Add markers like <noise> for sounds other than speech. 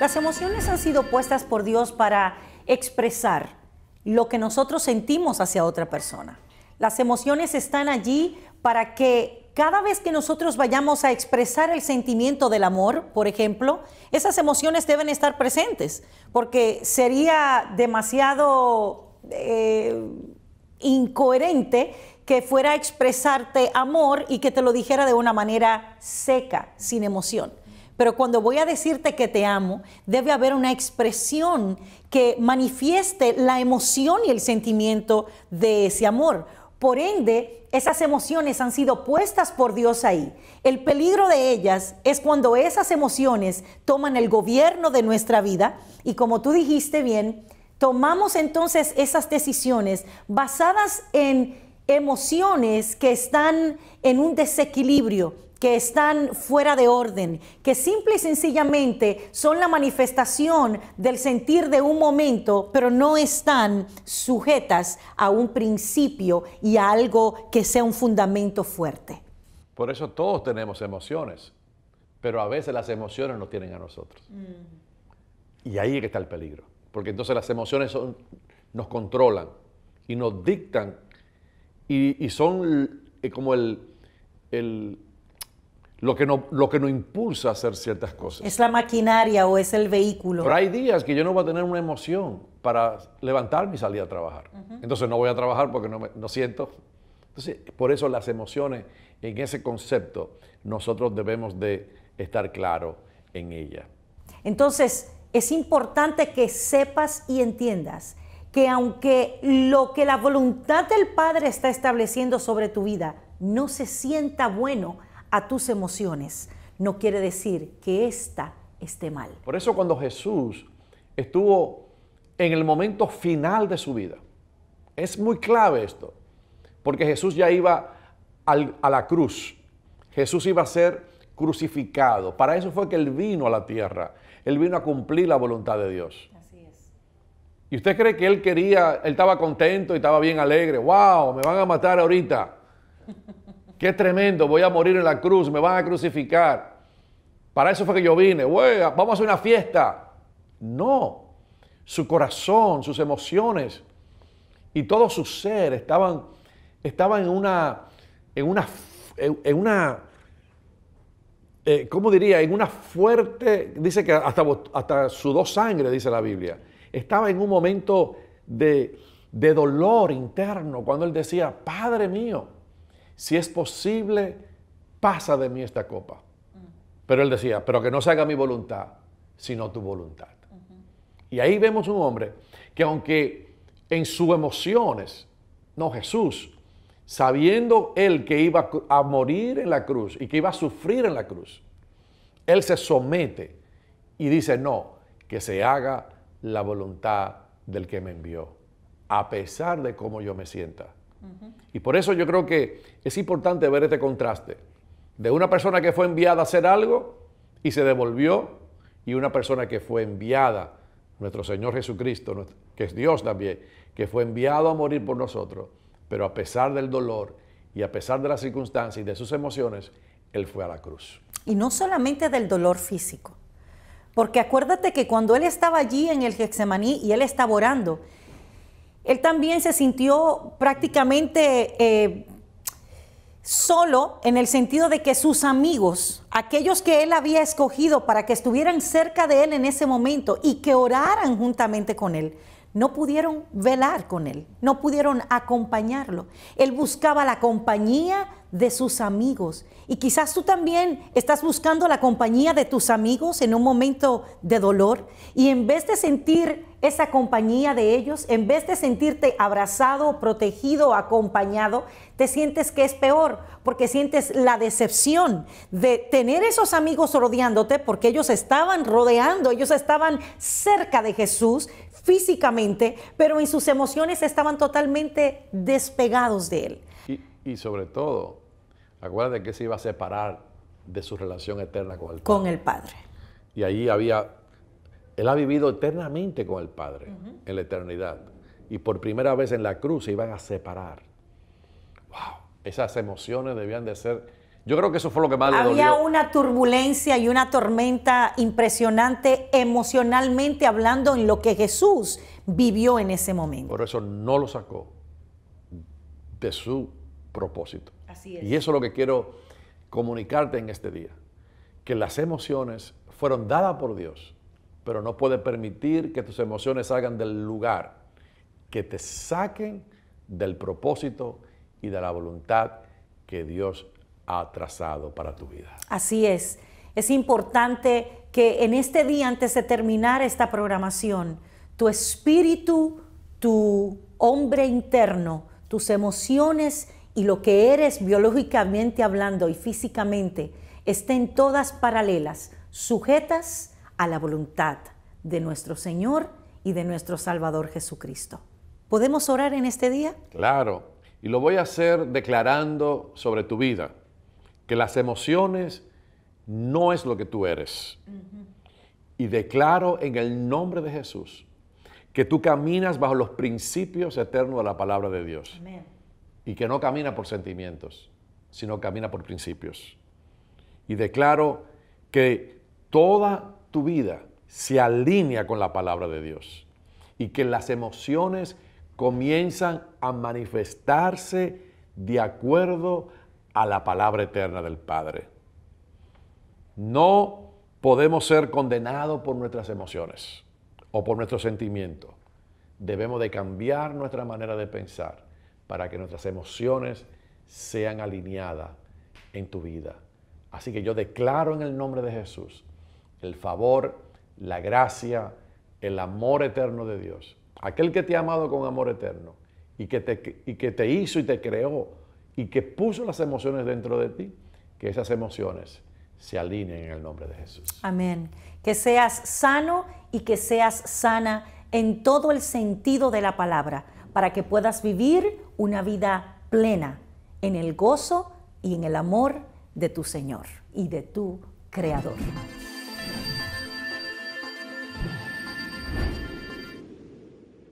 Las emociones han sido puestas por Dios para expresar lo que nosotros sentimos hacia otra persona. Las emociones están allí para que cada vez que nosotros vayamos a expresar el sentimiento del amor, por ejemplo, esas emociones deben estar presentes, porque sería demasiado eh, incoherente que fuera a expresarte amor y que te lo dijera de una manera seca, sin emoción. Pero cuando voy a decirte que te amo, debe haber una expresión que manifieste la emoción y el sentimiento de ese amor. Por ende, esas emociones han sido puestas por Dios ahí. El peligro de ellas es cuando esas emociones toman el gobierno de nuestra vida y como tú dijiste bien, tomamos entonces esas decisiones basadas en emociones que están en un desequilibrio, que están fuera de orden, que simple y sencillamente son la manifestación del sentir de un momento, pero no están sujetas a un principio y a algo que sea un fundamento fuerte. Por eso todos tenemos emociones, pero a veces las emociones no tienen a nosotros. Mm. Y ahí está el peligro, porque entonces las emociones nos controlan y nos dictan y, son eh, como el, el lo que, lo que nos impulsa a hacer ciertas cosas. Es la maquinaria o es el vehículo. Pero hay días que yo no voy a tener una emoción para levantarme y salir a trabajar. Entonces no voy a trabajar porque no, me, no siento. Entonces, por eso las emociones, en ese concepto, nosotros debemos de estar claro en ella. Entonces, es importante que sepas y entiendas aunque lo que la voluntad del Padre está estableciendo sobre tu vida no se sienta bueno a tus emociones, no quiere decir que ésta esté mal. Por eso cuando Jesús estuvo en el momento final de su vida, es muy clave esto, porque Jesús ya iba a la cruz, Jesús iba a ser crucificado, para eso fue que Él vino a la tierra, Él vino a cumplir la voluntad de Dios. ¿Y usted cree que él quería, él estaba contento y estaba bien alegre? ¡Wow! Me van a matar ahorita. <laughs> ¡Qué tremendo! Voy a morir en la cruz, me van a crucificar. Para eso fue que yo vine. Wey, vamos a hacer una fiesta. No. Su corazón, sus emociones y todo su ser estaban, estaban en una, en una, en una eh, ¿cómo diría? En una fuerte, dice que hasta, hasta sudó sangre, dice la Biblia estaba en un momento de, dolor interno cuando él decía, Padre mío, si es posible, pasa de mí esta copa. Pero él decía, pero que no se haga mi voluntad, sino tu voluntad. Y ahí vemos un hombre que aunque en sus emociones, no Jesús, sabiendo él que iba a morir en la cruz y que iba a sufrir en la cruz, él se somete y dice, no, que se haga la voluntad del que me envió, a pesar de cómo yo me sienta. Y por eso yo creo que es importante ver este contraste de una persona que fue enviada a hacer algo y se devolvió, y una persona que fue enviada, nuestro Señor Jesucristo, que es Dios también, que fue enviado a morir por nosotros, pero a pesar del dolor y a pesar de las circunstancias y de sus emociones, Él fue a la cruz. Y no solamente del dolor físico, porque acuérdate que cuando él estaba allí en el Gexemaní y él estaba orando, él también se sintió prácticamente eh, solo en el sentido de que sus amigos, aquellos que él había escogido para que estuvieran cerca de él en ese momento y que oraran juntamente con él, no pudieron velar con él, no pudieron acompañarlo. Él buscaba la compañía de sus amigos. Y quizás tú también estás buscando la compañía de tus amigos en un momento de dolor y en vez de sentir esa compañía de ellos, en vez de sentirte abrazado, protegido, acompañado, te sientes que es peor porque sientes la decepción de tener esos amigos rodeándote porque ellos estaban rodeando, ellos estaban cerca de Jesús físicamente, pero en sus emociones estaban totalmente despegados de él. Y sobre todo, acuérdate que se iba a separar de su relación eterna con el Padre. Con el Padre. Y ahí había, él ha vivido eternamente con el Padre, en la eternidad. Y por primera vez en la cruz se iban a separar. ¡Wow! Esas emociones debían de ser yo creo que eso fue lo que más le dolió. Había una turbulencia y una tormenta impresionante emocionalmente hablando en lo que Jesús vivió en ese momento. Por eso no lo sacó de su propósito. Así es. Y eso es lo que quiero comunicarte en este día, que las emociones fueron dadas por Dios, pero no puede permitir que tus emociones salgan del lugar, que te saquen del propósito y de la voluntad que Dios ha trazado para tu vida. Así es. Es importante que en este día, antes de terminar esta programación, tu espíritu, tu hombre interno, tus emociones y lo que eres biológicamente hablando y físicamente estén todas paralelas, sujetas a la voluntad de nuestro Señor y de nuestro Salvador Jesucristo. ¿Podemos orar en este día? Claro, y lo voy a hacer declarando sobre tu vida que las emociones no es lo que tú eres. Y declaro en el nombre de Jesús que tú caminas bajo los principios eternos de la palabra de Dios. Amén y que no camina por sentimientos, sino camina por principios. Y declaro que toda tu vida se alinea con la palabra de Dios y que las emociones comienzan a manifestarse de acuerdo a la palabra eterna del Padre. No podemos ser condenados por nuestras emociones o por nuestros sentimientos. Debemos de cambiar nuestra manera de pensar para que nuestras emociones sean alineadas en tu vida. Así que yo declaro en el nombre de Jesús el favor, la gracia, el amor eterno de Dios. Aquel que te ha amado con amor eterno y que te, que te hizo y te creó y que puso las emociones dentro de ti, que esas emociones se alineen en el nombre de Jesús. Amén. Que seas sano y que seas sana en todo el sentido de la palabra para que puedas vivir una vida plena en el gozo y en el amor de tu Señor y de tu Creador.